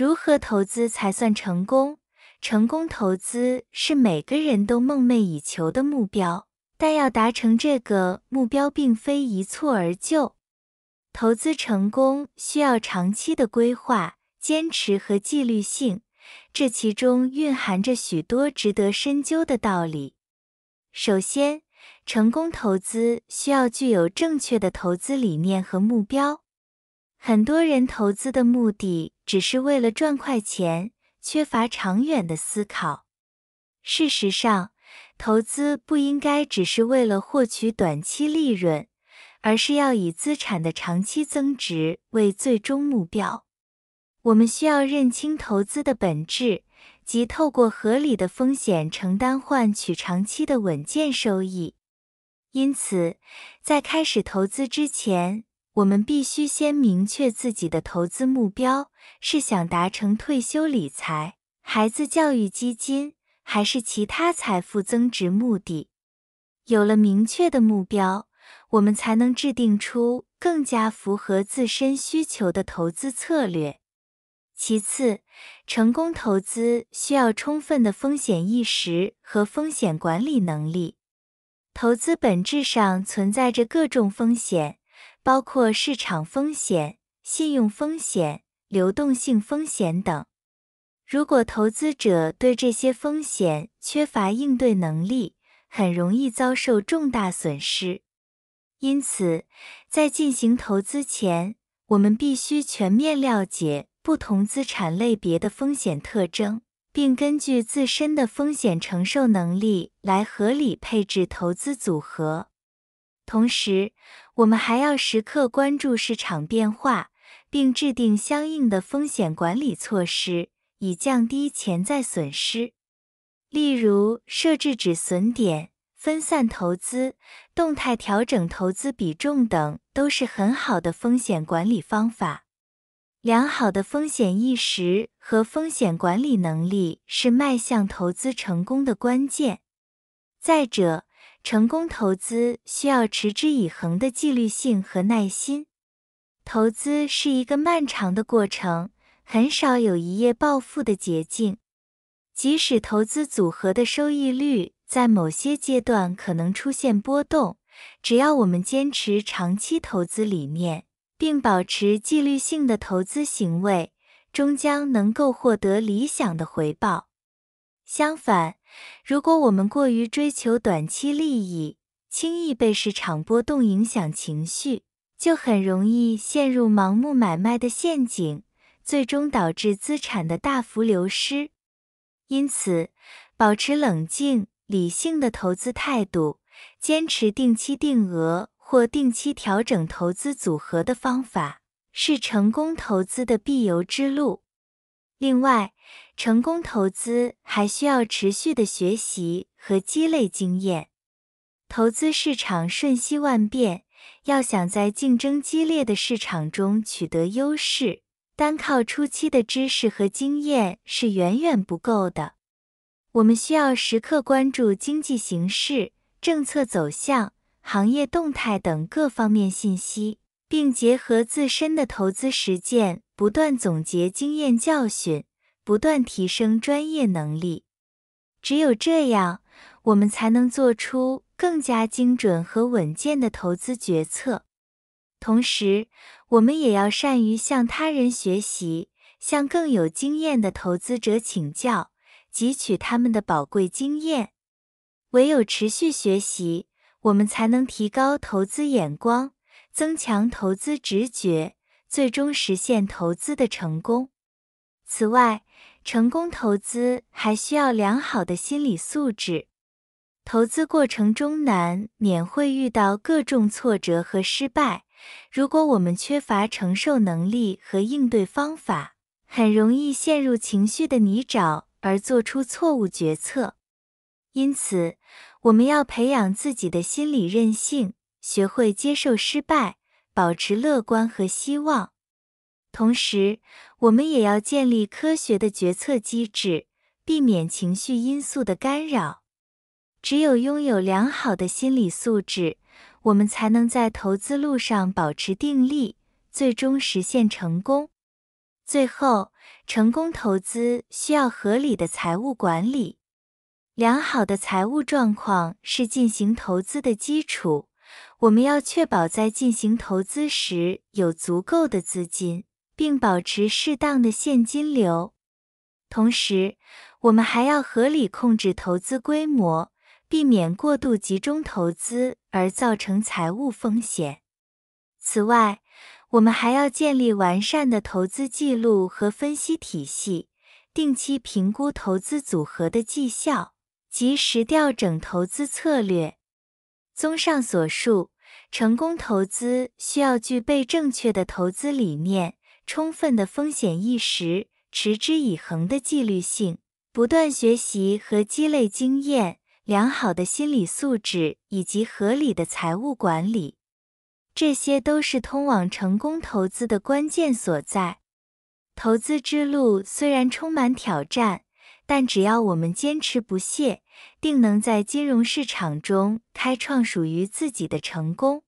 如何投资才算成功？成功投资是每个人都梦寐以求的目标，但要达成这个目标，并非一蹴而就。投资成功需要长期的规划、坚持和纪律性，这其中蕴含着许多值得深究的道理。首先，成功投资需要具有正确的投资理念和目标。很多人投资的目的。只是为了赚快钱，缺乏长远的思考。事实上，投资不应该只是为了获取短期利润，而是要以资产的长期增值为最终目标。我们需要认清投资的本质，即透过合理的风险承担换取长期的稳健收益。因此，在开始投资之前，我们必须先明确自己的投资目标，是想达成退休理财、孩子教育基金，还是其他财富增值目的？有了明确的目标，我们才能制定出更加符合自身需求的投资策略。其次，成功投资需要充分的风险意识和风险管理能力。投资本质上存在着各种风险。包括市场风险、信用风险、流动性风险等。如果投资者对这些风险缺乏应对能力，很容易遭受重大损失。因此，在进行投资前，我们必须全面了解不同资产类别的风险特征，并根据自身的风险承受能力来合理配置投资组合。同时，我们还要时刻关注市场变化，并制定相应的风险管理措施，以降低潜在损失。例如，设置止损点、分散投资、动态调整投资比重等，都是很好的风险管理方法。良好的风险意识和风险管理能力是迈向投资成功的关键。再者，成功投资需要持之以恒的纪律性和耐心。投资是一个漫长的过程，很少有一夜暴富的捷径。即使投资组合的收益率在某些阶段可能出现波动，只要我们坚持长期投资理念，并保持纪律性的投资行为，终将能够获得理想的回报。相反，如果我们过于追求短期利益，轻易被市场波动影响情绪，就很容易陷入盲目买卖的陷阱，最终导致资产的大幅流失。因此，保持冷静、理性的投资态度，坚持定期定额或定期调整投资组合的方法，是成功投资的必由之路。另外，成功投资还需要持续的学习和积累经验。投资市场瞬息万变，要想在竞争激烈的市场中取得优势，单靠初期的知识和经验是远远不够的。我们需要时刻关注经济形势、政策走向、行业动态等各方面信息。并结合自身的投资实践，不断总结经验教训，不断提升专业能力。只有这样，我们才能做出更加精准和稳健的投资决策。同时，我们也要善于向他人学习，向更有经验的投资者请教，汲取他们的宝贵经验。唯有持续学习，我们才能提高投资眼光。增强投资直觉，最终实现投资的成功。此外，成功投资还需要良好的心理素质。投资过程中难免会遇到各种挫折和失败，如果我们缺乏承受能力和应对方法，很容易陷入情绪的泥沼而做出错误决策。因此，我们要培养自己的心理韧性。学会接受失败，保持乐观和希望；同时，我们也要建立科学的决策机制，避免情绪因素的干扰。只有拥有良好的心理素质，我们才能在投资路上保持定力，最终实现成功。最后，成功投资需要合理的财务管理，良好的财务状况是进行投资的基础。我们要确保在进行投资时有足够的资金，并保持适当的现金流。同时，我们还要合理控制投资规模，避免过度集中投资而造成财务风险。此外，我们还要建立完善的投资记录和分析体系，定期评估投资组合的绩效，及时调整投资策略。综上所述，成功投资需要具备正确的投资理念、充分的风险意识、持之以恒的纪律性、不断学习和积累经验、良好的心理素质以及合理的财务管理。这些都是通往成功投资的关键所在。投资之路虽然充满挑战，但只要我们坚持不懈。定能在金融市场中开创属于自己的成功。